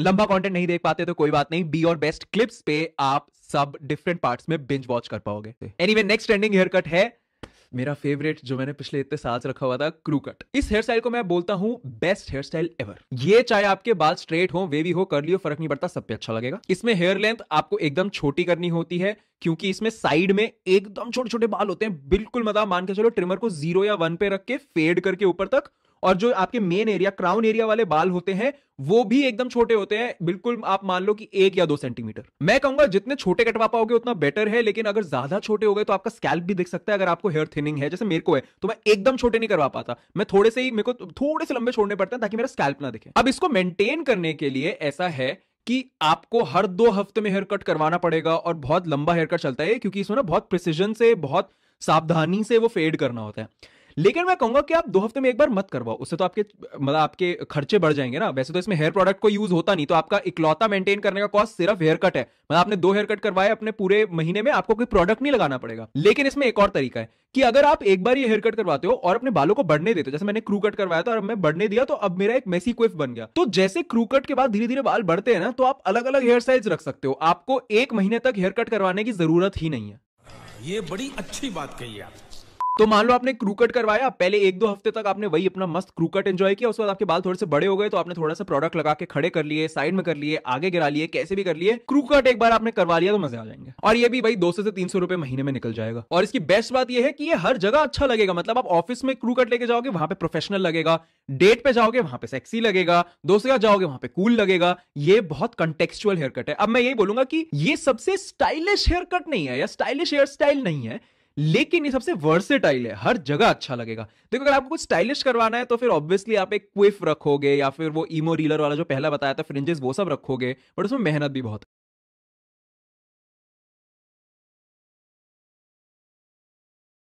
लंबा कंटेंट नहीं देख पाते तो कोई बात नहीं बी और बेस्ट क्लिप्स पे आप सब डिफरेंट पार्ट्स में बिंज वॉच कर पाओगे anyway next trending hair cut है मेरा फेवरेट जो मैंने पिछले इतने साल से रखा हुआ था क्रू कट इस हेयर स्टाइल को मैं बोलता हूँ बेस्ट हेयर स्टाइल एवर ये चाहे आपके बाल स्ट्रेट हो वेवी हो कर लियो फर्क नहीं पड़ता सब पे अच्छा लगेगा इसमें हेयर लेंथ आपको एकदम छोटी करनी होती है क्योंकि इसमें साइड में एकदम छोटे छोटे बाल होते हैं बिल्कुल मतलब मान के चलो ट्रिमर को जीरो या वन पे रख के फेड करके ऊपर तक और जो आपके मेन एरिया क्राउन एरिया वाले बाल होते हैं वो भी एकदम छोटे होते हैं बिल्कुल आप मान लो कि एक या दो सेंटीमीटर मैं कहूंगा जितने छोटे कटवा पाओगे उतना बेटर है लेकिन अगर ज्यादा छोटे हो गए तो आपका स्कैल्प भी दिख सकता है अगर आपको हेयर थिनिंग है जैसे मेरे को है तो मैं एकदम छोटे नहीं करवा पाता मैं थोड़े से ही मेरे को थोड़े से लंबे छोड़ने पड़ते हैं ताकि मेरा स्कैल्प ना दिखे अब इसको मेंटेन करने के लिए ऐसा है कि आपको हर दो हफ्ते में हेयर कट करवाना पड़ेगा और बहुत लंबा हेयर कट चलता है क्योंकि इसमें ना बहुत प्रिसीजन से बहुत सावधानी से वो फेड करना होता है लेकिन मैं कहूंगा कि आप दो हफ्ते में एक बार मत करवाओ उससे तो आपके मतलब आपके खर्चे बढ़ जाएंगे ना वैसे तो इसमें हेयर प्रोडक्ट को यूज होता नहीं तो आपका इकलौता मेंटेन करने का कॉस्ट सिर्फ हेयर कट है मतलब आपने दो हेयर कट करवाए अपने पूरे महीने में आपको कोई प्रोडक्ट नहीं लगाना पड़ेगा लेकिन इसमें एक और तरीका है कि अगर आप एक बार ये हेयर कट करवाते हो और अपने बालों को बढ़ने देते हो जैसे मैंने क्रू कट करवाया था और मैं बढ़ने दिया तो अब मेरा एक मेसी क्विफ बन गया तो जैसे क्रू कट के बाद धीरे धीरे बाल बढ़ते हैं ना तो आप अलग अलग हेयर स्टाइल्स रख सकते हो आपको एक महीने तक हेयर कट करवाने की जरूरत ही नहीं है ये बड़ी अच्छी बात कही आप तो मान लो आपने क्रू कट करवाया पहले एक दो हफ्ते तक आपने वही अपना मस्त क्रू कट एंजॉय किया उसके बाद आपके बाल थोड़े से बड़े हो गए तो आपने थोड़ा सा प्रोडक्ट लगा के खड़े कर लिए साइड में कर लिए आगे गिरा लिए कैसे भी कर लिए क्रू कट एक बार आपने करवा लिया तो मजा आ जाएंगे और ये भी भाई दो से तीन सौ रुपए महीने में निकल जाएगा और इसकी बेस्ट बात यह है कि ये हर जगह अच्छा लगेगा मतलब आप ऑफिस में क्रू कट लेके जाओगे वहां पे प्रोफेशनल लगेगा डेट पे जाओगे वहां पे सेक्सी लगेगा दोस्त का जाओगे वहां पे कूल लगेगा ये बहुत कंटेक्चुअल हेयर कट है अब मैं यही बोलूंगा कि ये सबसे स्टाइलिश हेयर कट नहीं है या स्टाइलिश हेयर स्टाइल नहीं है लेकिन ये सबसे वर्सेटाइल है हर जगह अच्छा लगेगा देखो अगर आपको कुछ स्टाइलिश करवाना है तो फिर ऑब्वियसली आप एक क्विफ रखोगे या फिर वो ईमो रीलर वाला जो पहला बताया था फ्रिंजेस वो सब रखोगे बट उसमें मेहनत भी बहुत